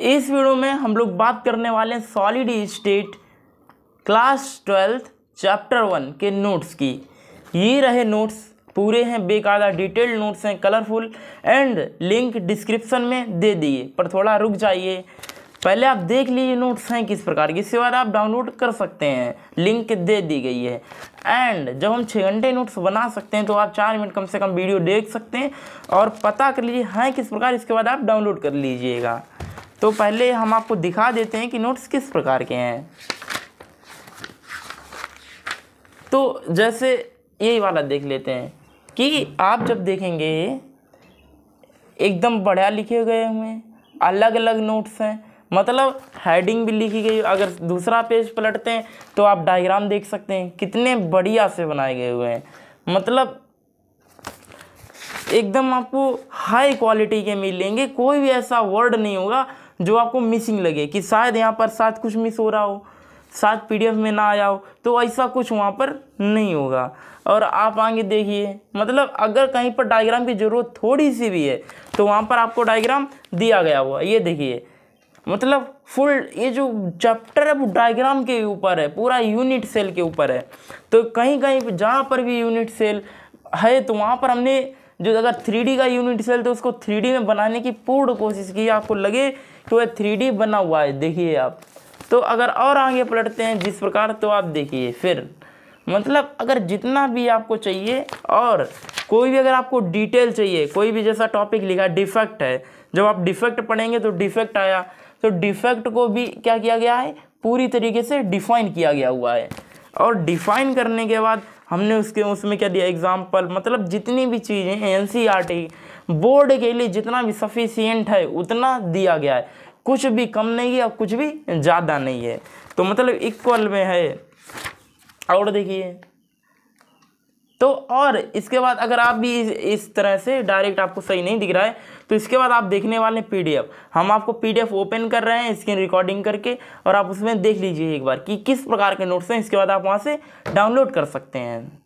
इस वीडियो में हम लोग बात करने वाले हैं solid state class twelfth chapter one के नोट्स की ये रहे नोट्स पूरे हैं बेकायदा डिटेल्ड नोट्स हैं कलरफुल एंड लिंक डिस्क्रिप्शन में दे दिए पर थोड़ा रुक जाइए पहले आप देख लीजिए नोट्स हैं किस प्रकार की इसके बाद आप डाउनलोड कर सकते हैं लिंक दे दी गई है एंड जब हम छः घंटे नोट्स बना सकते हैं तो आप चार मिनट कम से कम वीडियो देख सकते हैं और पता कर लीजिए हैं हाँ किस प्रकार इसके बाद आप डाउनलोड कर लीजिएगा तो पहले हम आपको दिखा देते हैं कि नोट्स किस प्रकार के हैं तो जैसे यही वाला देख लेते हैं कि आप जब देखेंगे एकदम बढ़िया लिखे गए हुए हैं अलग अलग नोट्स हैं मतलब हेडिंग भी लिखी गई अगर दूसरा पेज पलटते हैं तो आप डायग्राम देख सकते हैं कितने बढ़िया से बनाए गए हुए हैं मतलब एकदम आपको हाई क्वालिटी के मिलेंगे कोई भी ऐसा वर्ड नहीं होगा जो आपको मिसिंग लगे कि शायद यहाँ पर साथ कुछ मिस हो रहा हो साथ पीडीएफ में ना आया हो तो ऐसा कुछ वहाँ पर नहीं होगा और आप आगे देखिए मतलब अगर कहीं पर डायग्राम की ज़रूरत थोड़ी सी भी है तो वहाँ पर आपको डायग्राम दिया गया हुआ ये देखिए मतलब फुल ये जो चैप्टर है वो डायग्राम के ऊपर है पूरा यूनिट सेल के ऊपर है तो कहीं कहीं जहाँ पर भी यूनिट सेल है तो वहाँ पर हमने जो अगर थ्री का यूनिट सेल तो उसको थ्री में बनाने की पूर्ण कोशिश की आपको लगे कि वह थ्री बना हुआ है देखिए आप तो अगर और आगे पलटते हैं जिस प्रकार तो आप देखिए फिर मतलब अगर जितना भी आपको चाहिए और कोई भी अगर आपको डिटेल चाहिए कोई भी जैसा टॉपिक लिखा डिफेक्ट है जब आप डिफेक्ट पढ़ेंगे तो डिफेक्ट आया तो डिफेक्ट को भी क्या किया गया है पूरी तरीके से डिफाइन किया गया हुआ है और डिफाइन करने के बाद हमने उसके उसमें क्या दिया एग्जाम्पल मतलब जितनी भी चीज़ें एन बोर्ड के लिए जितना भी सफिशियंट है उतना दिया गया है कुछ भी कम नहीं है और कुछ भी ज़्यादा नहीं है तो मतलब इक्वल में है और देखिए तो और इसके बाद अगर आप भी इस तरह से डायरेक्ट आपको सही नहीं दिख रहा है तो इसके बाद आप देखने वाले हैं एफ हम आपको पी एफ ओपन कर रहे हैं स्क्रीन रिकॉर्डिंग करके और आप उसमें देख लीजिए एक बार कि किस प्रकार के नोट्स हैं इसके बाद आप वहाँ से डाउनलोड कर सकते हैं